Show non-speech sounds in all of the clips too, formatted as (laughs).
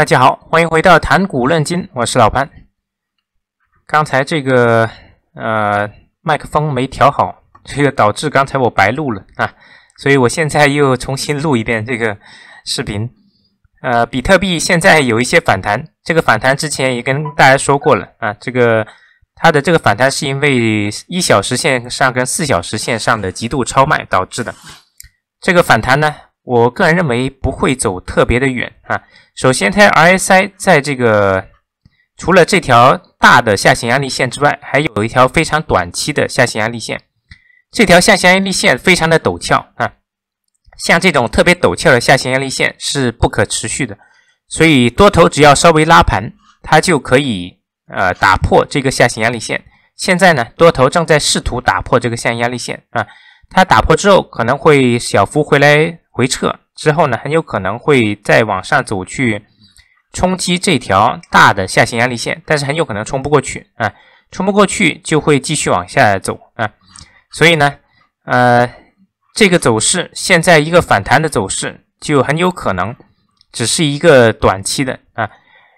大家好，欢迎回到谈股论金，我是老潘。刚才这个呃麦克风没调好，这个导致刚才我白录了啊，所以我现在又重新录一遍这个视频。呃，比特币现在有一些反弹，这个反弹之前也跟大家说过了啊，这个它的这个反弹是因为一小时线上跟四小时线上的极度超卖导致的，这个反弹呢。我个人认为不会走特别的远啊。首先，它 RSI 在这个除了这条大的下行压力线之外，还有一条非常短期的下行压力线。这条下行压力线非常的陡峭啊，像这种特别陡峭的下行压力线是不可持续的。所以多头只要稍微拉盘，它就可以呃打破这个下行压力线。现在呢，多头正在试图打破这个下行压力线啊。它打破之后，可能会小幅回来。回撤之后呢，很有可能会再往上走去冲击这条大的下行压力线，但是很有可能冲不过去啊，冲不过去就会继续往下走啊，所以呢，呃，这个走势现在一个反弹的走势就很有可能只是一个短期的啊，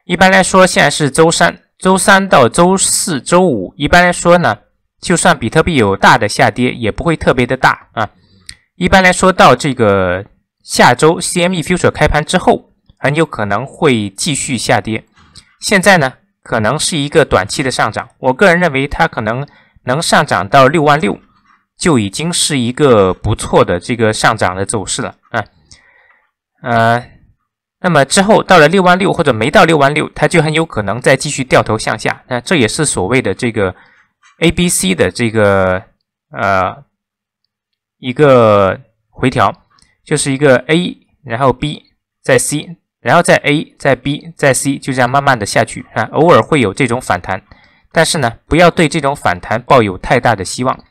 一般来说现在是周三，周三到周四周五，一般来说呢，就算比特币有大的下跌，也不会特别的大啊。一般来说，到这个下周 CME Future 开盘之后，很有可能会继续下跌。现在呢，可能是一个短期的上涨。我个人认为，它可能能上涨到六万六，就已经是一个不错的这个上涨的走势了啊。呃，那么之后到了六万六或者没到六万六，它就很有可能再继续掉头向下。那这也是所谓的这个 A、B、C 的这个呃。一个回调就是一个 A，然后 B 再 C，然后再 A 再 B 再 C，就这样慢慢的下去啊。偶尔会有这种反弹，但是呢，不要对这种反弹抱有太大的希望。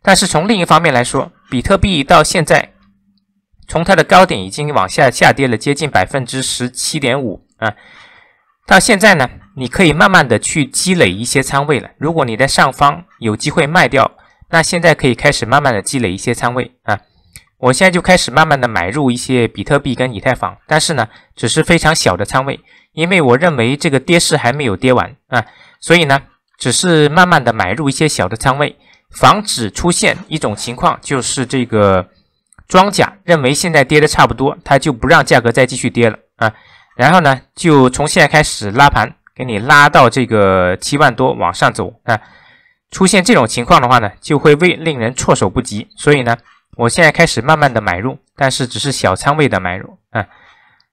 但是从另一方面来说，比特币到现在，从它的高点已经往下下跌了接近百分之十七点五啊。到现在呢，你可以慢慢的去积累一些仓位了。如果你在上方有机会卖掉。那现在可以开始慢慢的积累一些仓位啊，我现在就开始慢慢的买入一些比特币跟以太坊，但是呢，只是非常小的仓位，因为我认为这个跌势还没有跌完啊，所以呢，只是慢慢的买入一些小的仓位，防止出现一种情况，就是这个庄家认为现在跌的差不多，他就不让价格再继续跌了啊，然后呢，就从现在开始拉盘，给你拉到这个七万多往上走啊。出现这种情况的话呢，就会为令人措手不及。所以呢，我现在开始慢慢的买入，但是只是小仓位的买入啊。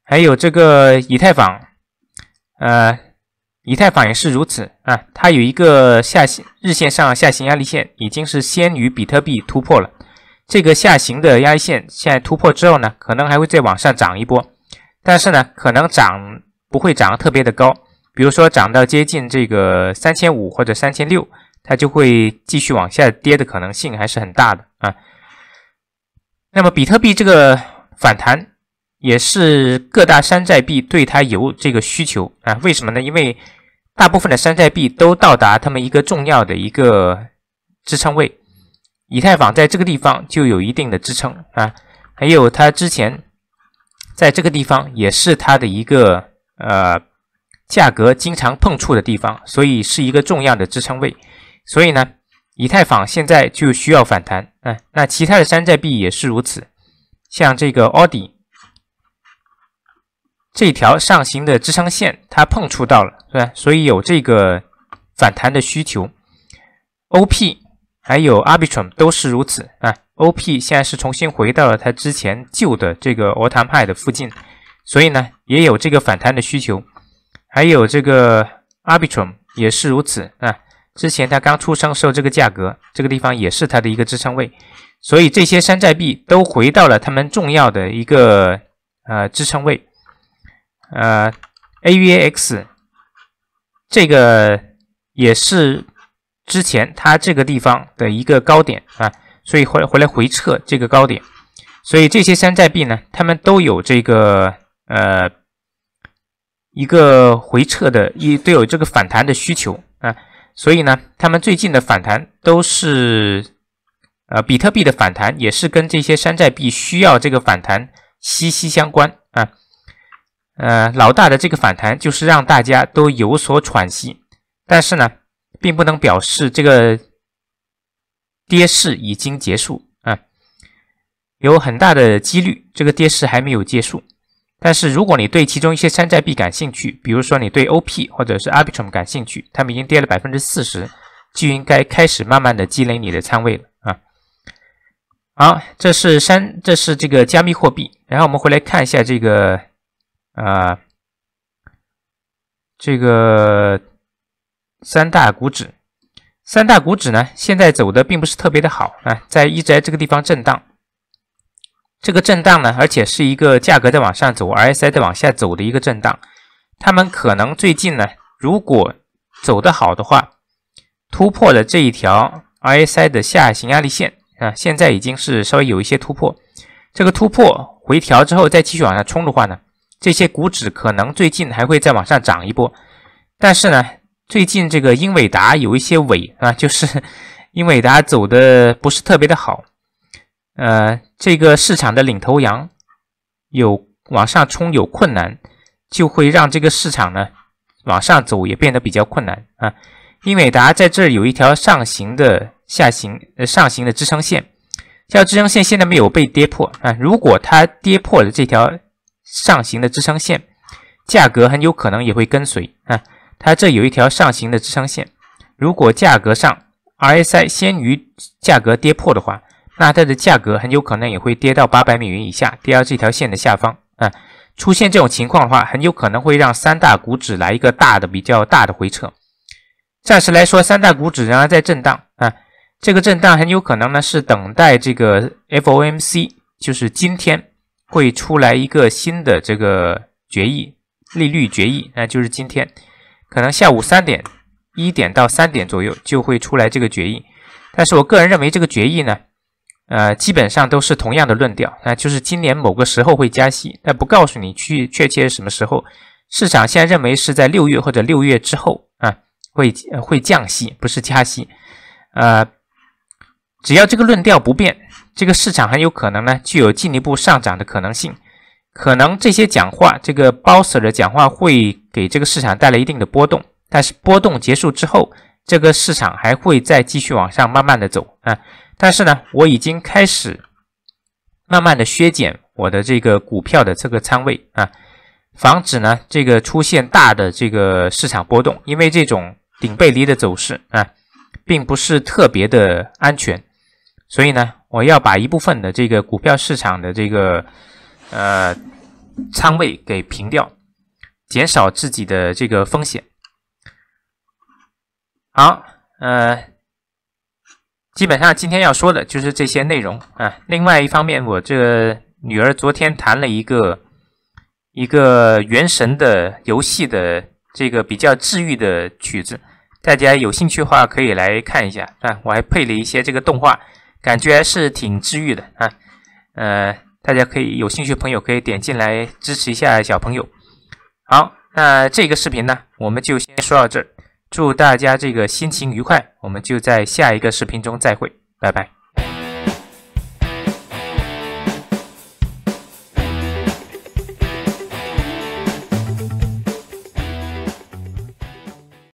还有这个以太坊，呃，以太坊也是如此啊。它有一个下行日线上下行压力线，已经是先于比特币突破了。这个下行的压力线现在突破之后呢，可能还会再往上涨一波，但是呢，可能涨不会涨特别的高，比如说涨到接近这个三千五或者三千六。它就会继续往下跌的可能性还是很大的啊。那么比特币这个反弹也是各大山寨币对它有这个需求啊？为什么呢？因为大部分的山寨币都到达他们一个重要的一个支撑位，以太坊在这个地方就有一定的支撑啊。还有它之前在这个地方也是它的一个呃价格经常碰触的地方，所以是一个重要的支撑位。所以呢，以太坊现在就需要反弹，啊，那其他的山寨币也是如此，像这个 Audi 这条上行的支撑线它碰触到了，对吧？所以有这个反弹的需求。OP 还有 Arbitrum 都是如此啊。OP 现在是重新回到了它之前旧的这个 Ortampai 的附近，所以呢也有这个反弹的需求，还有这个 Arbitrum 也是如此啊。之前它刚出生时候，这个价格这个地方也是它的一个支撑位，所以这些山寨币都回到了它们重要的一个呃支撑位，呃，AVAX 这个也是之前它这个地方的一个高点啊，所以回回来回撤这个高点，所以这些山寨币呢，它们都有这个呃一个回撤的一都有这个反弹的需求啊。所以呢，他们最近的反弹都是，呃，比特币的反弹也是跟这些山寨币需要这个反弹息息相关啊。呃，老大的这个反弹就是让大家都有所喘息，但是呢，并不能表示这个跌势已经结束啊，有很大的几率这个跌势还没有结束。但是如果你对其中一些山寨币感兴趣，比如说你对 OP 或者是 Arbitrum 感兴趣，它们已经跌了百分之四十，就应该开始慢慢的积累你的仓位了啊。好，这是山，这是这个加密货币。然后我们回来看一下这个，啊，这个三大股指，三大股指呢现在走的并不是特别的好啊，在一在这个地方震荡。这个震荡呢，而且是一个价格在往上走，RSI 在往下走的一个震荡。他们可能最近呢，如果走得好的话，突破了这一条 RSI 的下行压力线啊，现在已经是稍微有一些突破。这个突破回调之后再继续往上冲的话呢，这些股指可能最近还会再往上涨一波。但是呢，最近这个英伟达有一些尾啊，就是 (laughs) 英伟达走的不是特别的好。呃，这个市场的领头羊有往上冲有困难，就会让这个市场呢往上走也变得比较困难啊。英伟达在这儿有一条上行的下行呃上行的支撑线，这条支撑线现在没有被跌破啊。如果它跌破了这条上行的支撑线，价格很有可能也会跟随啊。它这有一条上行的支撑线，如果价格上 RSI 先于价格跌破的话。那它的价格很有可能也会跌到八百美元以下，跌到这条线的下方啊。出现这种情况的话，很有可能会让三大股指来一个大的、比较大的回撤。暂时来说，三大股指仍然在震荡啊。这个震荡很有可能呢是等待这个 FOMC，就是今天会出来一个新的这个决议，利率决议那就是今天可能下午三点一点到三点左右就会出来这个决议。但是我个人认为这个决议呢。呃，基本上都是同样的论调，那就是今年某个时候会加息，但不告诉你去确切什么时候。市场现在认为是在六月或者六月之后啊，会会降息，不是加息。呃，只要这个论调不变，这个市场很有可能呢具有进一步上涨的可能性。可能这些讲话，这个鲍尔的讲话会给这个市场带来一定的波动，但是波动结束之后，这个市场还会再继续往上慢慢的走啊。但是呢，我已经开始慢慢的削减我的这个股票的这个仓位啊，防止呢这个出现大的这个市场波动，因为这种顶背离的走势啊，并不是特别的安全，所以呢，我要把一部分的这个股票市场的这个呃仓位给平掉，减少自己的这个风险。好，呃。基本上今天要说的就是这些内容啊。另外一方面，我这女儿昨天弹了一个一个《原神》的游戏的这个比较治愈的曲子，大家有兴趣话可以来看一下啊。我还配了一些这个动画，感觉还是挺治愈的啊。呃，大家可以有兴趣朋友可以点进来支持一下小朋友。好，那这个视频呢，我们就先说到这儿。祝大家这个心情愉快，我们就在下一个视频中再会，拜拜。